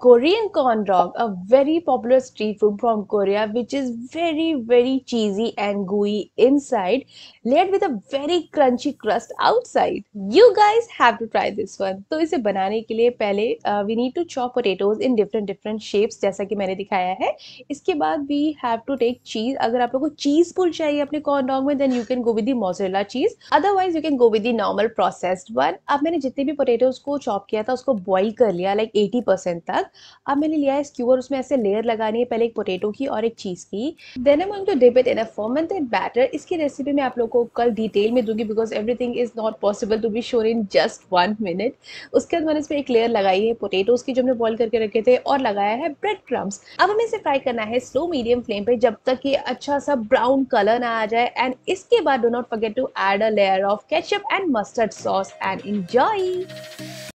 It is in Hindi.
Korean corn dog, a very popular street food from Korea, which is very, very cheesy and gooey inside, layered with a very crunchy crust outside. You guys have to try this one. So, इसे बनाने के लिए पहले we need to chop potatoes in different different shapes, जैसा कि मैंने दिखाया है इसके बाद we have to take cheese. अगर आप लोगों को cheese पुल चाहिए अपने corn dog में then you can go with the mozzarella cheese. Otherwise, you can go with the normal processed one. अब मैंने जितने भी potatoes को chop किया था उसको boil कर लिया like 80% तक लिया अब मैंने लिया है स्क्यूअर उसमें ऐसे लेयर लगानी है पहले एक पोटेटो की और एक चीज़ की then am to dip it in a ferment and batter इसकी रेसिपी मैं आप लोग को कल डिटेल में दूंगी because everything is not possible to be sure in just one minute उसके बाद मैंने इसमें एक लेयर लगाई है पोटेटोज़ की जो हमने बॉइल करके रखे थे और लगाया है ब्रेड क्रम्स अब हमें इसे फ्राई करना है स्लो मीडियम फ्लेम पे जब तक ये अच्छा सा ब्राउन कलर ना आ जाए एंड इसके बाद do not forget to add a layer of ketchup and mustard sauce and enjoy